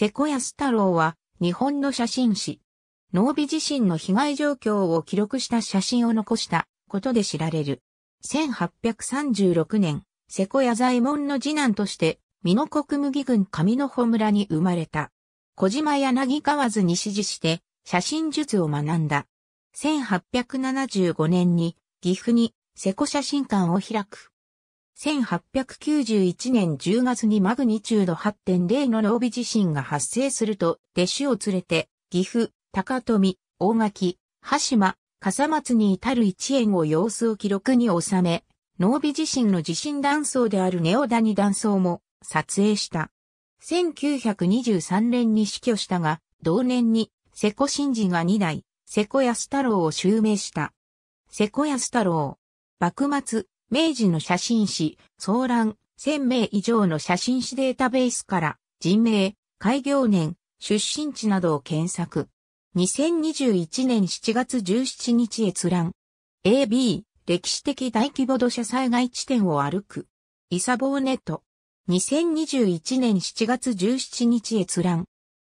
瀬古安太郎は、日本の写真誌、農美自身の被害状況を記録した写真を残したことで知られる。1836年、瀬古屋左衛門の次男として、美濃国麦郡上野穂村に生まれた。小島や柳川津に指示して、写真術を学んだ。1875年に、岐阜に瀬古写真館を開く。1891年10月にマグニチュード8.0の濃尾地震が発生すると、弟子を連れて、岐阜、高富、大垣、羽島、笠松に至る一円を様子を記録に収め、濃尾地震の地震断層であるネオダニ断層も撮影した。1923年に死去したが、同年に瀬古真治が2代、瀬古安太郎を襲名した。瀬古安太郎。幕末、明治の写真誌、騒乱、1000名以上の写真誌データベースから、人名、開業年、出身地などを検索。2021年7月17日閲覧。AB、歴史的大規模土砂災害地点を歩く。イサボーネット。2021年7月17日閲覧。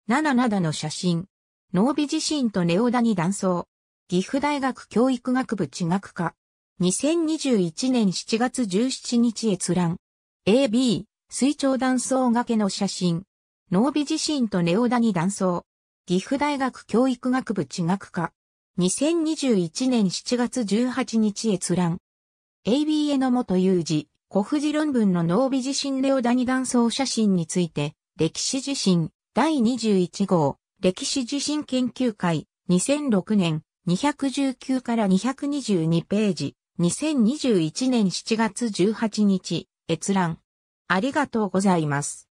77の写真。脳美地震とネオダニ断層。岐阜大学教育学部地学科。2021年7月17日閲覧。AB、水長断層崖の写真。濃尾地震とネオダニ断層。岐阜大学教育学部地学科。2021年7月18日閲覧。AB 榎本雄二、小富士論文の濃尾地震ネオダニ断層写真について、歴史地震、第21号、歴史地震研究会、2006年、219から222ページ。2021年7月18日、閲覧。ありがとうございます。